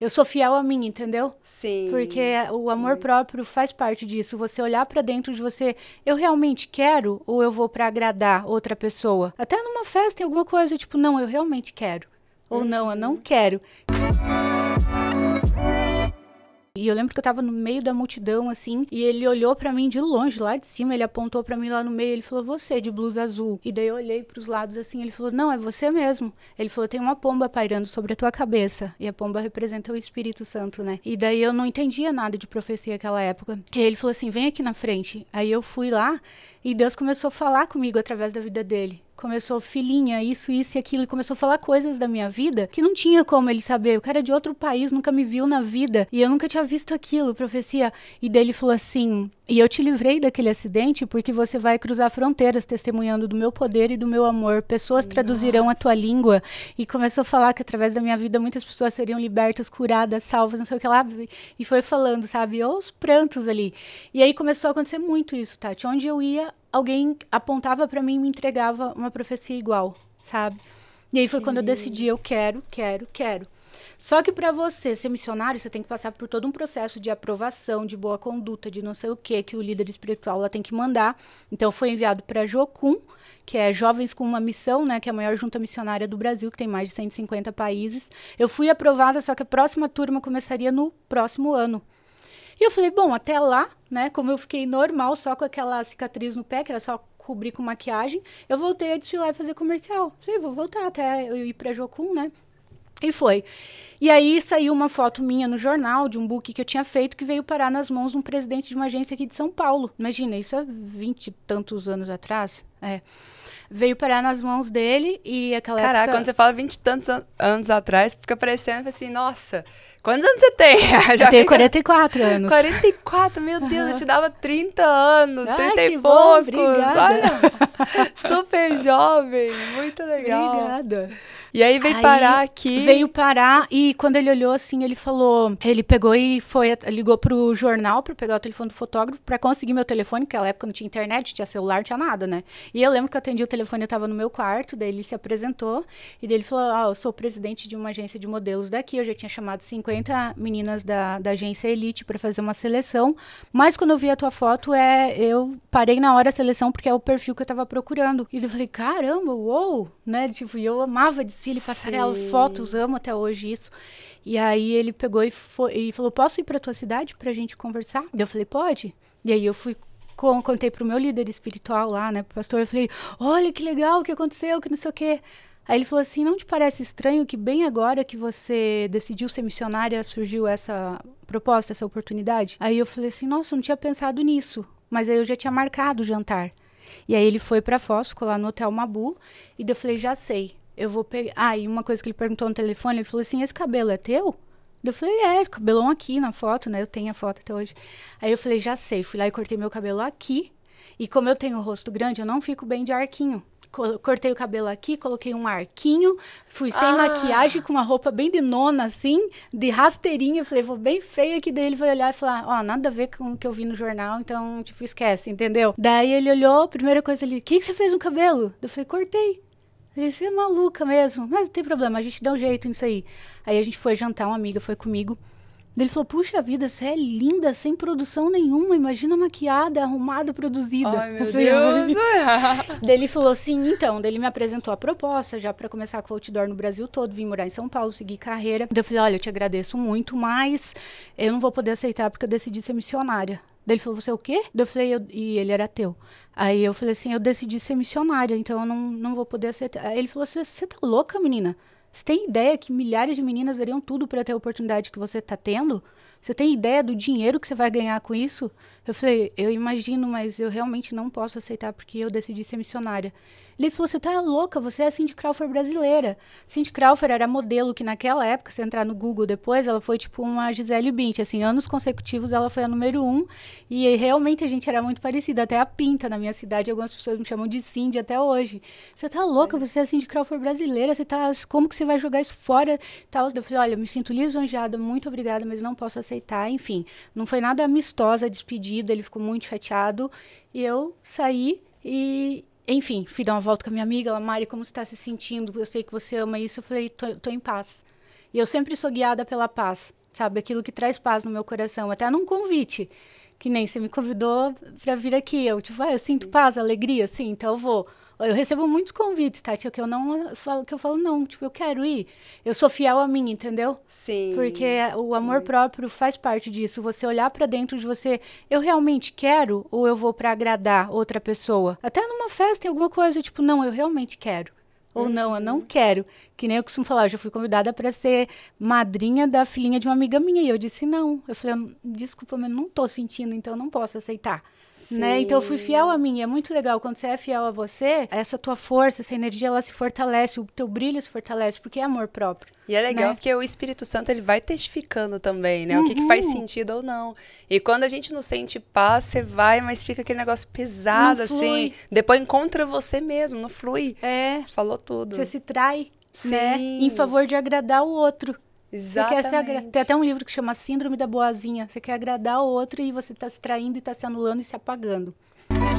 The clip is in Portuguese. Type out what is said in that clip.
eu sou fiel a mim, entendeu? Sim. Porque o amor uhum. próprio faz parte disso. Você olhar para dentro de você, eu realmente quero ou eu vou para agradar outra pessoa? Até numa festa, em alguma coisa, tipo, não, eu realmente quero. Ou uhum. não, eu não uhum. quero. Uhum. E eu lembro que eu tava no meio da multidão, assim, e ele olhou para mim de longe, lá de cima, ele apontou para mim lá no meio, ele falou, você, é de blusa azul. E daí eu olhei pros lados, assim, ele falou, não, é você mesmo. Ele falou, tem uma pomba pairando sobre a tua cabeça. E a pomba representa o Espírito Santo, né? E daí eu não entendia nada de profecia naquela época. E ele falou assim, vem aqui na frente. Aí eu fui lá e Deus começou a falar comigo através da vida dele. Começou, filhinha, isso, isso e aquilo. E começou a falar coisas da minha vida que não tinha como ele saber. O cara é de outro país, nunca me viu na vida. E eu nunca tinha visto aquilo, profecia. E daí ele falou assim: e eu te livrei daquele acidente porque você vai cruzar fronteiras testemunhando do meu poder e do meu amor. Pessoas traduzirão Nossa. a tua língua. E começou a falar que através da minha vida muitas pessoas seriam libertas, curadas, salvas, não sei o que lá. E foi falando, sabe? Ou os prantos ali. E aí começou a acontecer muito isso, Tati. Onde eu ia, alguém apontava para mim e me entregava uma profecia igual, sabe? E aí foi quando eu decidi, eu quero, quero, quero. Só que para você ser missionário, você tem que passar por todo um processo de aprovação, de boa conduta, de não sei o que que o líder espiritual lá tem que mandar. Então foi enviado para Jocum, que é Jovens com uma Missão, né, que é a maior junta missionária do Brasil, que tem mais de 150 países. Eu fui aprovada, só que a próxima turma começaria no próximo ano. E eu falei, bom, até lá, né, como eu fiquei normal, só com aquela cicatriz no pé, que era só cobrir com maquiagem, eu voltei a desfilar e fazer comercial. Falei, vou voltar até eu ir pra Jocum, né? E foi. E aí saiu uma foto minha no jornal de um book que eu tinha feito que veio parar nas mãos de um presidente de uma agência aqui de São Paulo. Imagina, isso há vinte e tantos anos atrás. É. Veio parar nas mãos dele e aquela Caraca, época... quando você fala vinte e tantos an anos atrás, fica parecendo assim, nossa, quantos anos você tem? eu tenho 44 anos. 44, meu Deus, uhum. eu te dava 30 anos, Ai, 30 e poucos. Bom, olha, super jovem, muito legal. Obrigada. E aí veio aí, parar aqui. Veio parar e e quando ele olhou assim, ele falou, ele pegou e foi ligou pro jornal para pegar o telefone do fotógrafo para conseguir meu telefone, que naquela época não tinha internet, tinha celular, tinha nada, né? E eu lembro que eu atendi o telefone, eu tava no meu quarto, daí ele se apresentou e daí ele falou: "Ah, eu sou o presidente de uma agência de modelos daqui, eu já tinha chamado 50 meninas da, da agência Elite para fazer uma seleção, mas quando eu vi a tua foto, é, eu parei na hora a seleção porque é o perfil que eu tava procurando". E eu falei: "Caramba, uou", né? Tipo, eu amava desfile, passarela, fotos, amo até hoje isso. E aí ele pegou e, foi, e falou: Posso ir para tua cidade para a gente conversar? E eu falei: Pode. E aí eu fui com, contei pro meu líder espiritual lá, né, pro pastor, eu falei: "Olha que legal o que aconteceu, que não sei o quê". Aí ele falou assim: "Não te parece estranho que bem agora que você decidiu ser missionária surgiu essa proposta, essa oportunidade?". Aí eu falei assim: "Nossa, não tinha pensado nisso, mas aí eu já tinha marcado o jantar". E aí ele foi para Foz, lá no Hotel Mabu, e eu falei: "Já sei eu vou pegar. Ah, e uma coisa que ele perguntou no telefone, ele falou assim: esse cabelo é teu? Eu falei, é, cabelão aqui na foto, né? Eu tenho a foto até hoje. Aí eu falei, já sei, fui lá e cortei meu cabelo aqui. E como eu tenho o rosto grande, eu não fico bem de arquinho. Cortei o cabelo aqui, coloquei um arquinho, fui sem ah. maquiagem, com uma roupa bem de nona, assim, de rasteirinha. Eu falei, vou bem feia que daí ele vai olhar e falar, ó, oh, nada a ver com o que eu vi no jornal, então, tipo, esquece, entendeu? Daí ele olhou, primeira coisa, ali, o que, que você fez no cabelo? Eu falei, cortei. Eu disse, é maluca mesmo, mas não tem problema, a gente dá um jeito nisso aí. Aí a gente foi jantar, uma amiga foi comigo. Ele falou, puxa vida, você é linda, sem produção nenhuma. Imagina maquiada, arrumada, produzida. Ai, meu falei, ah. Deus! ele falou assim, então, ele me apresentou a proposta já para começar com o outdoor no Brasil todo, vim morar em São Paulo, seguir carreira. Daí eu falei, olha, eu te agradeço muito, mas eu não vou poder aceitar porque eu decidi ser missionária. Daí ele falou, você é o quê? Daí eu falei, eu... e ele era ateu. Aí eu falei assim, eu decidi ser missionária, então eu não, não vou poder aceitar. Aí ele falou, você tá louca, menina? Você tem ideia que milhares de meninas dariam tudo para ter a oportunidade que você tá tendo? Você tem ideia do dinheiro que você vai ganhar com isso? Eu falei, eu imagino, mas eu realmente não posso aceitar porque eu decidi ser missionária. Ele falou, você tá louca, você é a Cindy Crawford brasileira. Cindy Crawford era modelo que naquela época, se entrar no Google depois, ela foi tipo uma Gisele Bündchen, assim, anos consecutivos ela foi a número um. E realmente a gente era muito parecida, até a pinta na minha cidade, algumas pessoas me chamam de Cindy até hoje. Você tá louca, é. você é a Cindy Crawford brasileira, você tá, como que você vai jogar isso fora? Tal. Eu falei, olha, eu me sinto lisonjeada, muito obrigada, mas não posso aceitar aceitar, enfim. Não foi nada amistosa a despedida, ele ficou muito chateado. E eu saí e, enfim, fui dar uma volta com a minha amiga, ela, Mari, como você está se sentindo? Eu sei que você ama isso. Eu falei, tô, tô em paz. E eu sempre sou guiada pela paz, sabe? Aquilo que traz paz no meu coração, até num convite. Que nem você me convidou para vir aqui. Eu, tipo, ah, eu sinto paz, alegria, sim, então eu vou eu recebo muitos convites, Tati, tá, que eu não falo, que eu falo, não, tipo, eu quero ir. Eu sou fiel a mim, entendeu? Sim. Porque o amor Sim. próprio faz parte disso. Você olhar para dentro de você, eu realmente quero ou eu vou para agradar outra pessoa? Até numa festa, em alguma coisa, tipo, não, eu realmente quero. Ou uhum. não, eu não quero. Que nem eu costumo falar, eu já fui convidada para ser madrinha da filhinha de uma amiga minha. E eu disse não. Eu falei, desculpa, mas não tô sentindo, então não posso aceitar. Né? Então eu fui fiel a mim. É muito legal quando você é fiel a você, essa tua força, essa energia, ela se fortalece, o teu brilho se fortalece, porque é amor próprio. E é legal né? porque o Espírito Santo ele vai testificando também, né? Uhum. O que, que, faz uhum. sentido ou não. E quando a gente não sente paz, você vai, mas fica aquele negócio pesado, assim. Depois encontra você mesmo, não flui. É. Falou tudo. Você se trai, Sim. né? Em favor de agradar o outro. Exatamente. Você quer Tem até um livro que chama Síndrome da Boazinha. Você quer agradar o outro e você está se traindo e está se anulando e se apagando. Música